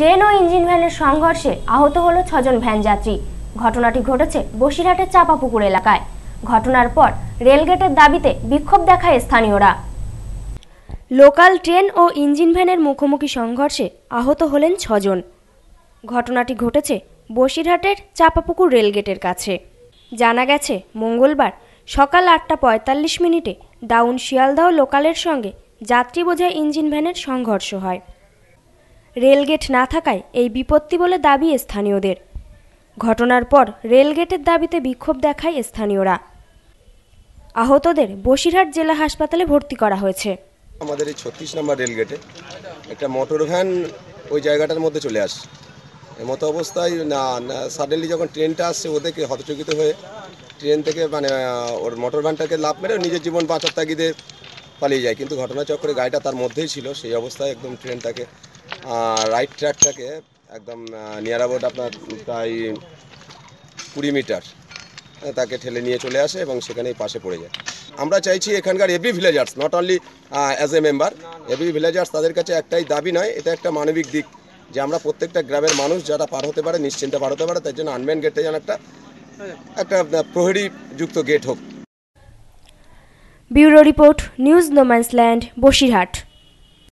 train ও engine ভ্যানের সংঘর্ষে আহত হলো ছজন ভ্যান যাত্রী ঘটনাটি ঘটেছে বসিরহাটের চাপাপুকুর এলাকায় ঘটনার পর রেলগেটের দাবিতে বিক্ষোভ দেখায় স্থানীয়রা লোকাল ট্রেন ও ইঞ্জিন ভ্যানের মুখোমুখি সংঘর্ষে আহত হলেন ছজন ঘটনাটি ঘটেছে বসিরহাটের চাপাপুকুর রেলগেটের কাছে জানা গেছে মঙ্গলবার সকাল আটটা পঁয়তাল্লিশ মিনিটে ডাউন শিয়ালদাহ লোকালের সঙ্গে যাত্রী বোঝায় ইঞ্জিন ভ্যানের সংঘর্ষ হয় রেলগেট না থাকায় এই বিপত্তি বলে দাবি স্থানীয়দের ঘটনার পর রেলগেটের দাবিতে বিক্ষোভ দেখায় স্থানীয়রা আহতদের বসিরহাট জেলা হাসপাতালে ভর্তি করা হয়েছে আমাদের এই ছত্রিশ নম্বর রেলগেটে একটা মোটর ভ্যান ওই জায়গাটার মধ্যে চলে আসে মতো অবস্থায় না সাডেনলি যখন ট্রেনটা আসছে ওদেরকে হতচকিত হয়ে ট্রেন থেকে মানে ওর মোটর ভ্যানটাকে লাভ মেরে নিজের জীবন বাঁচার তাগিদে পালিয়ে যায় কিন্তু ঘটনাচক্রে গাড়িটা তার মধ্যেই ছিল সেই অবস্থায় একদম ট্রেনটাকে রাইট ট্র্যাকটাকে একদম নিয়ার অ্যাবাউট আপনার প্রায় কুড়ি মিটার হ্যাঁ, তাকে ঠেলে নিয়ে চলে আসে এবং সেখানেই পাশে পড়ে যায় আমরা চাইছি এখানকার every villagers not only as a member every villagers তাদের কাছে একটাই দাবি নয় এটা একটা মানবিক দিক যে আমরা প্রত্যেকটা গ্রামের মানুষ যারা পার হতে পারে নিশ্চিন্তে পার হতে পারে তার জন্য আনম্যান গেটে যেন একটা একটা প্রহরী যুক্ত গেট হোক bureau report news no man's land Basirhat